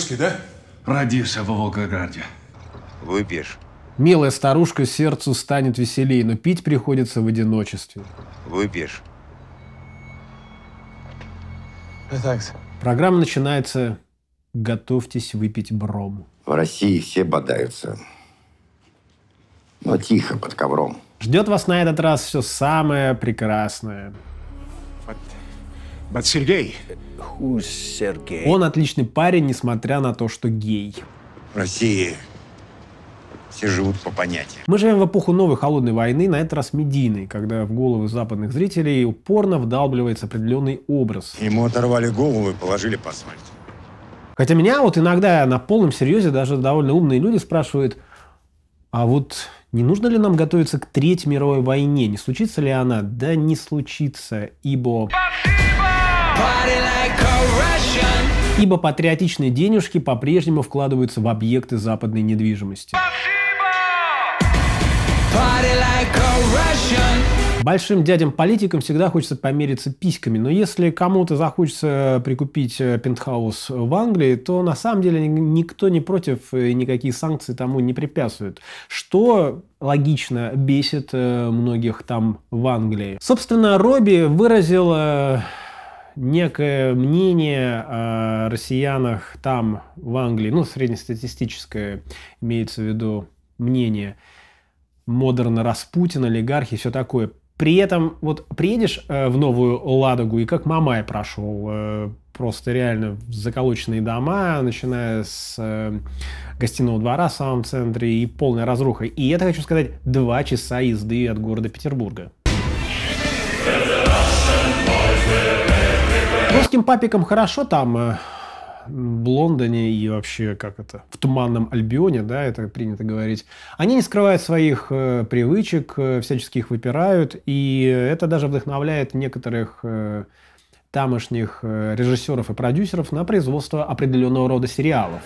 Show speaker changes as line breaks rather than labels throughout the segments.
вышли, да? Родился в Волгограде. Выпьешь? Милая старушка сердцу станет веселее, но пить приходится в одиночестве. Выпьешь? Итак. Программа начинается «Готовьтесь выпить бром». В России все бодаются. Но тихо, под ковром. Ждет вас на этот раз все самое прекрасное. Вот. But Сергей. Who's Сергей? Он отличный парень, несмотря на то, что гей. В России все живут по понятиям. Мы живем в эпоху новой холодной войны, на этот раз медийной, когда в головы западных зрителей упорно вдалбливается определенный образ. Ему оторвали голову и положили по асфальту. Хотя меня вот иногда на полном серьезе даже довольно умные люди спрашивают, а вот не нужно ли нам готовиться к Третьей мировой войне? Не случится ли она? Да не случится, ибо... Спасибо! Ибо патриотичные денежки по-прежнему вкладываются в объекты западной недвижимости. Большим дядям-политикам всегда хочется помериться письками, но если кому-то захочется прикупить э, пентхаус в Англии, то на самом деле никто не против и никакие санкции тому не препятствуют, что логично бесит э, многих там в Англии. Собственно, Робби выразил э, некое мнение о россиянах там, в Англии, ну, среднестатистическое имеется в виду мнение, модерна, Распутин, олигархи, все такое. При этом вот приедешь э, в Новую Ладогу и как Мамай прошел, э, просто реально заколоченные дома, начиная с э, гостиного двора в самом центре и полная разруха. И это, хочу сказать, два часа езды от города Петербурга. Русским папикам хорошо там э, в Лондоне и вообще, как это, в Туманном Альбионе, да, это принято говорить. Они не скрывают своих э, привычек, э, всячески их выпирают, и это даже вдохновляет некоторых э, тамошних э, режиссеров и продюсеров на производство определенного рода сериалов.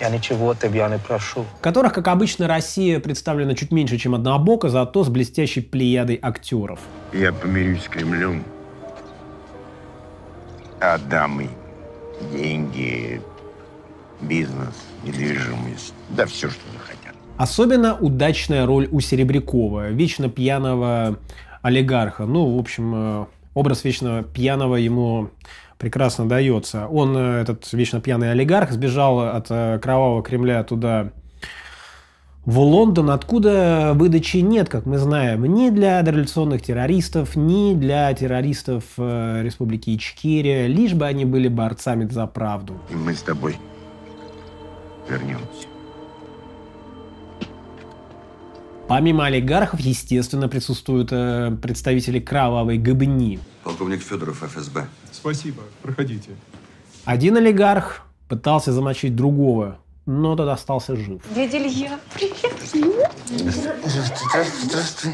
Я ничего тебя не прошу. Которых, как обычно, Россия представлена чуть меньше, чем однобоко, зато с блестящей плеядой актеров. Я помирюсь с Кремлем а дамы, деньги, бизнес, недвижимость, да все, что захотят. Особенно удачная роль у Серебрякова, вечно пьяного олигарха. Ну, в общем, э, образ вечно пьяного ему прекрасно дается. Он, э, этот вечно пьяный олигарх, сбежал от э, кровавого Кремля туда в Лондон, откуда выдачи нет, как мы знаем, ни для революционных террористов, ни для террористов э, Республики Ичкерия, лишь бы они были борцами за правду. И мы с тобой вернемся. Помимо олигархов, естественно, присутствуют э, представители кровавой гобни. Полковник Федоров, ФСБ. Спасибо, проходите. Один олигарх пытался замочить другого но тот остался жив. Дядя Илья, привет! Здравствуй, здравствуй.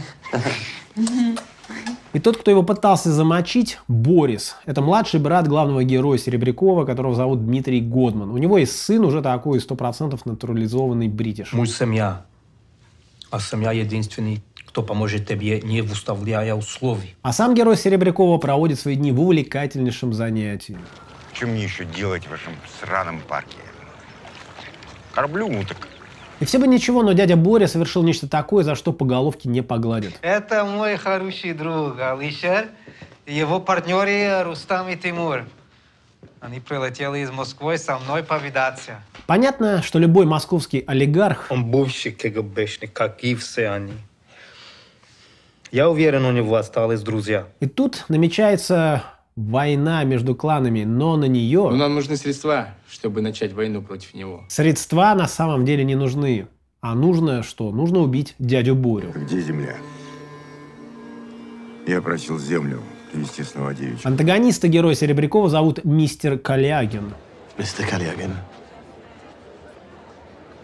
И тот, кто его пытался замочить, Борис. Это младший брат главного героя Серебрякова, которого зовут Дмитрий Годман. У него есть сын, уже такой 100% натурализованный бритиш. Мой семья. А семья единственный кто поможет тебе, не выставляя условий. А сам герой Серебрякова проводит свои дни в увлекательнейшем занятии. Чем мне еще делать в вашем сраном парке? Корблю уток. И все бы ничего, но дядя Боря совершил нечто такое, за что по головке не погладят. Это мой хороший друг Алишер, его партнеры Рустам и Тимур. Они прилетели из Москвы со мной повидаться. Понятно, что любой московский олигарх... Он бывший КГБшник, как и все они. Я уверен, у него остались друзья. И тут намечается война между кланами, но на нее... Но нам нужны средства, чтобы начать войну против него. Средства на самом деле не нужны. А нужно что? Нужно убить дядю Борю. Где земля? Я просил землю привести снова девичью. Антагониста героя Серебрякова зовут мистер Калягин. Мистер Калягин.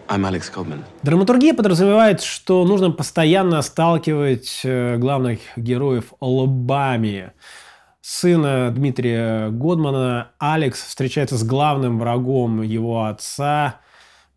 I'm Alex Coleman. Драматургия подразумевает, что нужно постоянно сталкивать э, главных героев лобами сына Дмитрия Годмана, Алекс встречается с главным врагом его отца,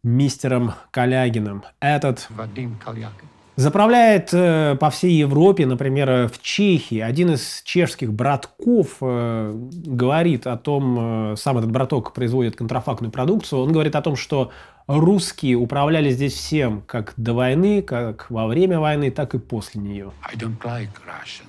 мистером Калягиным. Этот Вадим Калягин. Заправляет э, по всей Европе, например, в Чехии. Один из чешских братков э, говорит о том, э, сам этот браток производит контрафактную продукцию, он говорит о том, что русские управляли здесь всем, как до войны, как во время войны, так и после нее. I don't like Russian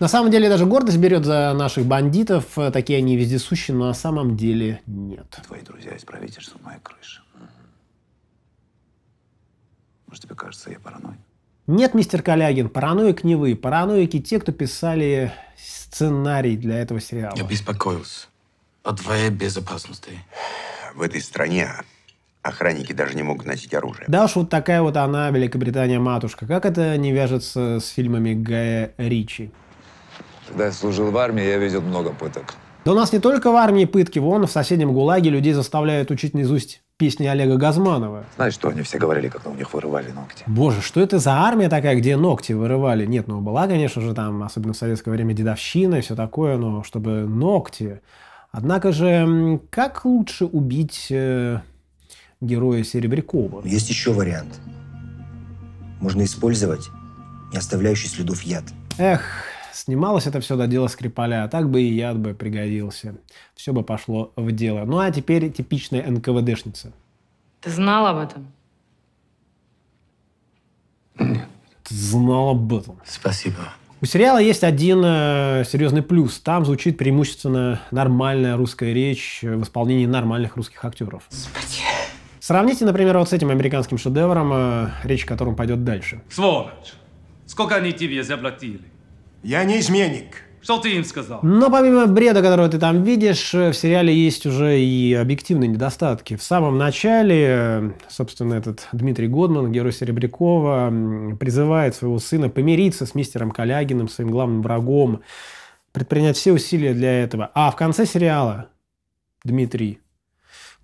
на самом деле даже гордость берет за наших бандитов, такие они вездесущие, но на самом деле нет. Твои друзья из правительства моя крыша. Может, тебе кажется, я параноик? Нет, мистер Калягин, параноик не вы. Параноики те, кто писали сценарий для этого сериала. Я беспокоился о твоей безопасности. В этой стране охранники даже не могут носить оружие. Да уж, вот такая вот она, Великобритания матушка. Как это не вяжется с фильмами Гая Ричи? Когда я служил в армии, я видел много пыток. Да у нас не только в армии пытки, вон в соседнем ГУЛАГе людей заставляют учить наизусть песни Олега Газманова. Знаешь, что они все говорили, когда у них вырывали ногти? Боже, что это за армия такая, где ногти вырывали? Нет, ну была, конечно же, там, особенно в советское время, дедовщина и все такое, но чтобы ногти. Однако же, как лучше убить э, героя Серебрякова. Есть еще вариант. Можно использовать не оставляющий следов яд. Эх, снималось это все до дела Скрипаля, а так бы и яд бы пригодился. Все бы пошло в дело. Ну а теперь типичная НКВДшница. Ты знала об этом? Нет. Ты знала об этом. Спасибо. У сериала есть один э, серьезный плюс. Там звучит преимущественно нормальная русская речь в исполнении нормальных русских актеров. Спасибо. Сравните, например, вот с этим американским шедевром, э, речь о котором пойдет дальше. Сволочь! Сколько они тебе заплатили? Я не изменник. Что ты им сказал? Но помимо бреда, которого ты там видишь, э, в сериале есть уже и объективные недостатки. В самом начале, э, собственно, этот Дмитрий Годман, герой Серебрякова, призывает своего сына помириться с мистером Калягиным, своим главным врагом, предпринять все усилия для этого. А в конце сериала Дмитрий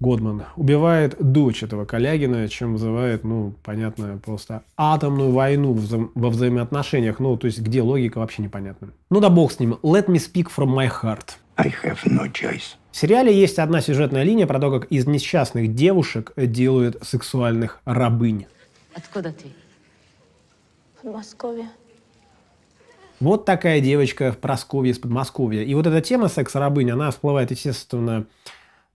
Годман, убивает дочь этого Калягина, чем вызывает, ну, понятно, просто атомную войну вза во взаимоотношениях, ну, то есть где логика вообще непонятна. Ну да бог с ним, let me speak from my heart. I have no choice. В сериале есть одна сюжетная линия про то, как из несчастных девушек делают сексуальных рабынь. Откуда ты? Подмосковье. Вот такая девочка в Просковье из Подмосковья. И вот эта тема секс-рабынь, она всплывает, естественно,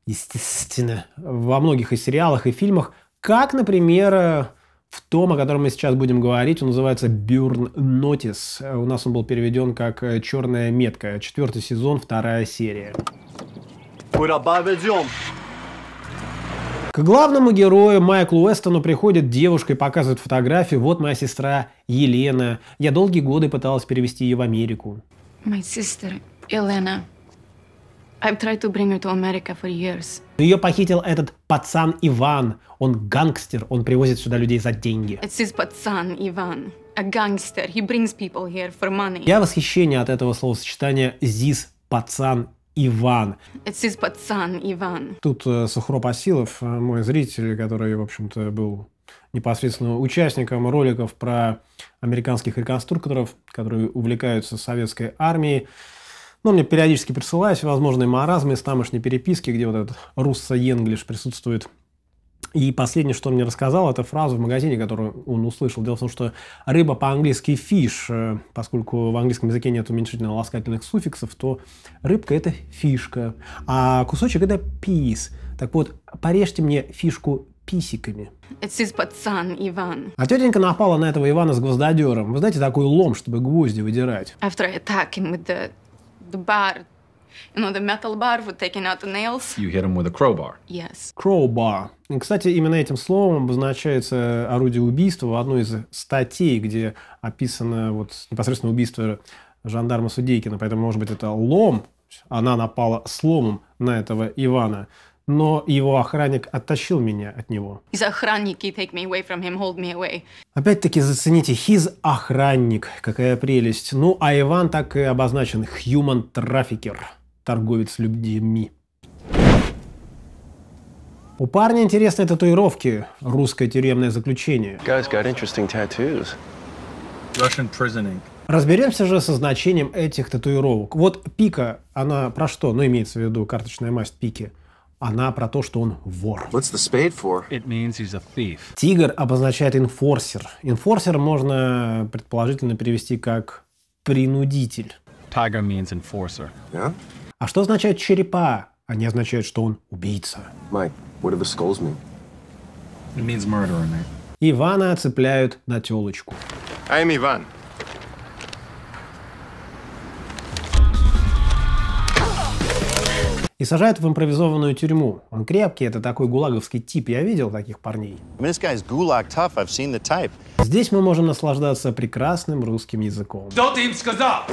естественно, во многих и сериалах, и фильмах, как, например, э, в том, о котором мы сейчас будем говорить, он называется Burn Нотис". Э, у нас он был переведен как э, «Черная метка». Четвертый сезон, вторая серия. Куда ведем? К главному герою Майклу Уэстону приходит девушка и показывает фотографию. Вот моя сестра Елена. Я долгие годы пыталась перевести ее в Америку. My sister Elena. I've tried to bring her to America for years. Ее похитил этот пацан Иван. Он гангстер, он привозит сюда людей за деньги. It's this пацан Иван. A gangster. He brings people here for money. Я восхищение от этого словосочетания «зис пацан Иван. It's this пацан Иван. Тут э, Сухроп Асилов, э, мой зритель, который, в общем-то, был непосредственно участником роликов про американских реконструкторов, которые увлекаются советской армией, но ну, мне периодически присылают всевозможные маразмы из тамошней переписки, где вот этот руссо-енглиш присутствует. И последнее, что он мне рассказал, это фразу в магазине, которую он услышал. Дело в том, что рыба по-английски fish, э, поскольку в английском языке нет уменьшительно ласкательных суффиксов, то рыбка – это фишка, а кусочек – это пис. Так вот, порежьте мне фишку писиками. Это из пацан, Иван. А тетенька напала на этого Ивана с гвоздодером. Вы знаете, такой лом, чтобы гвозди выдирать. After attacking with the the bar. You know, the metal bar with taking out the nails. You hit him with a crowbar. Yes. Crowbar. Кстати, именно этим словом обозначается орудие убийства в одной из статей, где описано вот непосредственно убийство жандарма Судейкина. Поэтому, может быть, это лом. Она напала сломом на этого Ивана но его охранник оттащил меня от него. His охранники take me away from him, hold me away. Опять-таки зацените, his охранник, какая прелесть. Ну, а Иван так и обозначен human trafficker, торговец людьми. У парня интересные татуировки, русское тюремное заключение. Guys got interesting tattoos, Russian prisoning. Разберемся же со значением этих татуировок. Вот пика, она про что? Ну, имеется в виду карточная масть пики – она про то, что он вор. What's the spade for? It means he's a thief. Тигр обозначает инфорсер. Инфорсер можно предположительно перевести как принудитель. Tiger means enforcer. Yeah? А что означает черепа? Они означают, что он убийца. Mike, what do the skulls mean? It means murderer, mate. Ивана цепляют на телочку. I'm Ivan. и сажают в импровизованную тюрьму. Он крепкий, это такой гулаговский тип, я видел таких парней. I mean, Здесь мы можем наслаждаться прекрасным русским языком. Что ты им сказал?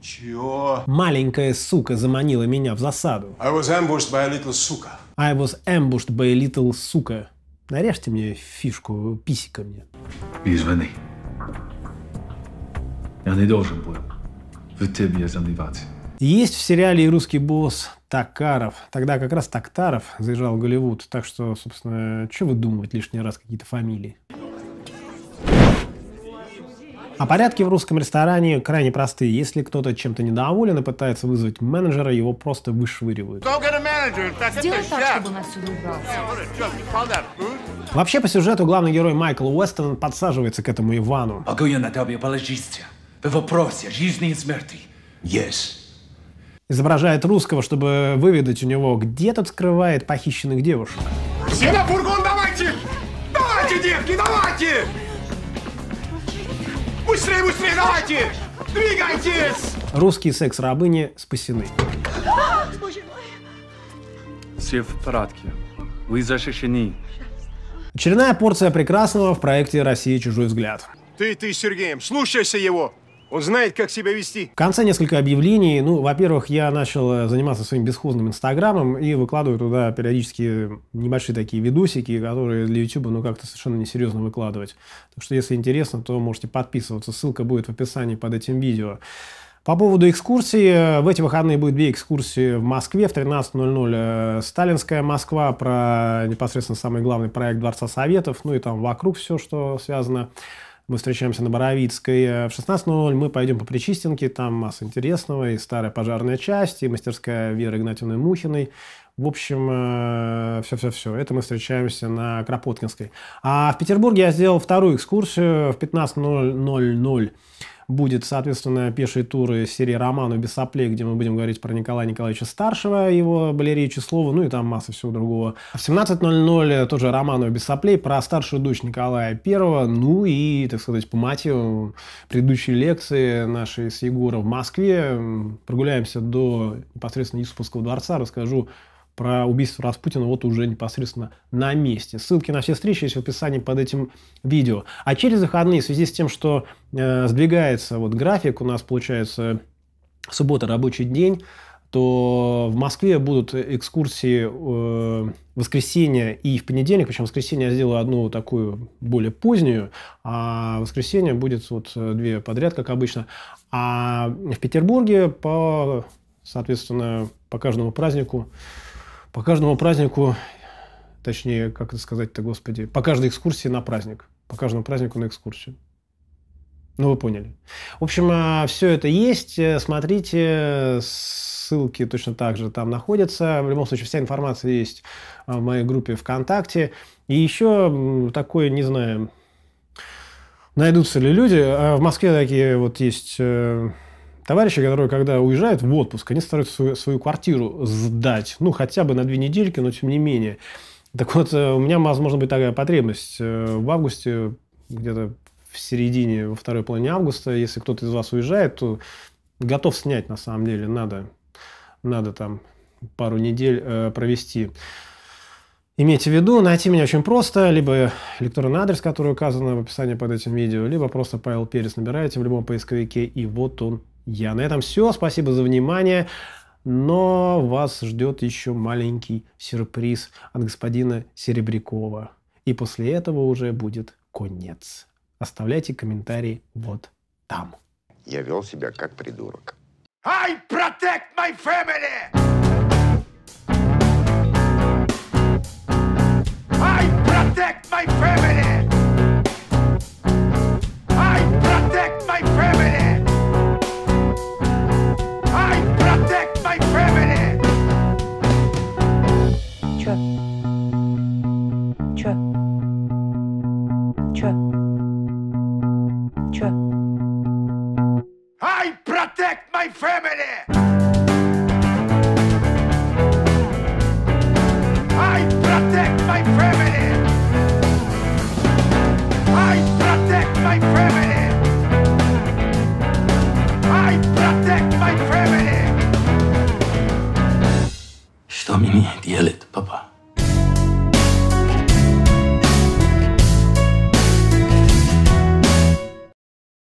Чего? Маленькая сука заманила меня в засаду. I was ambushed by a little сука. I was ambushed by a little сука. Нарежьте мне фишку писиками. Извини. Я не должен был в тебе заливаться. Есть в сериале и русский босс Такаров. Тогда как раз Тактаров заезжал в Голливуд. Так что, собственно, что выдумывать лишний раз какие-то фамилии? А порядки в русском ресторане крайне простые. Если кто-то чем-то недоволен и пытается вызвать менеджера, его просто вышвыривают. Сделай так, чтобы он отсюда Вообще, по сюжету, главный герой Майкл Уэстон подсаживается к этому Ивану. Огонь на тебе, положись. В вопросе жизни и смерти. Yes изображает русского, чтобы выведать у него, где тот скрывает похищенных девушек. Все на фургон давайте! Давайте, девки, давайте! Быстрее, быстрее, давайте! Двигайтесь! Русские секс-рабыни спасены. Все в порядке. Вы защищены. Очередная порция прекрасного в проекте «Россия. Чужой взгляд». Ты, ты, Сергеем, слушайся его! Он знает, как себя вести. В конце несколько объявлений. Ну, во-первых, я начал э, заниматься своим бесхозным инстаграмом и выкладываю туда периодически небольшие такие видосики, которые для YouTube, ну, как-то совершенно несерьезно выкладывать. Так что, если интересно, то можете подписываться. Ссылка будет в описании под этим видео. По поводу экскурсии, в эти выходные будет две экскурсии в Москве. В 13.00 э, Сталинская Москва про непосредственно самый главный проект Дворца Советов, ну и там вокруг все, что связано мы встречаемся на Боровицкой э, в 16.00, мы пойдем по Причистенке, там масса интересного, и старая пожарная часть, и мастерская Веры Игнатьевны Мухиной. В общем, э, все-все-все. Это мы встречаемся на Кропоткинской. А в Петербурге я сделал вторую экскурсию в 15.00 будет, соответственно, пешие туры серии «Роману без соплей», где мы будем говорить про Николая Николаевича Старшего, его Валерия Числова, ну и там масса всего другого. А в 17.00 тоже «Роману без соплей» про старшую дочь Николая Первого, ну и, так сказать, по мотивам предыдущей лекции нашей с Егором в Москве прогуляемся до непосредственно Юсуповского дворца, расскажу про убийство Распутина вот уже непосредственно на месте. Ссылки на все встречи есть в описании под этим видео. А через выходные, в связи с тем, что э, сдвигается вот график, у нас получается суббота рабочий день, то в Москве будут экскурсии э, воскресенье и в понедельник. Причем в воскресенье я сделаю одну такую более позднюю, а в воскресенье будет вот две подряд, как обычно. А в Петербурге по, соответственно, по каждому празднику по каждому празднику, точнее, как это сказать-то, господи, по каждой экскурсии на праздник. По каждому празднику на экскурсию. Ну, вы поняли. В общем, а, все это есть. Э, смотрите, ссылки точно так же там находятся. В любом случае, вся информация есть а, в моей группе ВКонтакте. И еще такое, не знаю, найдутся ли люди. А, в Москве такие вот есть э, Товарищи, которые, когда уезжают в отпуск, они стараются свою, свою квартиру сдать, ну, хотя бы на две недельки, но тем не менее. Так вот, э, у меня, возможно, быть такая потребность. Э, в августе, где-то в середине, во второй половине августа, если кто-то из вас уезжает, то готов снять, на самом деле, надо, надо там пару недель э, провести. Имейте в виду, найти меня очень просто, либо электронный адрес, который указан в описании под этим видео, либо просто Павел Перес набираете в любом поисковике, и вот он я на этом все. Спасибо за внимание. Но вас ждет еще маленький сюрприз от господина Серебрякова. И после этого уже будет конец. Оставляйте комментарии вот там. Я вел себя как придурок. I protect my family! I protect my family! I protect my family!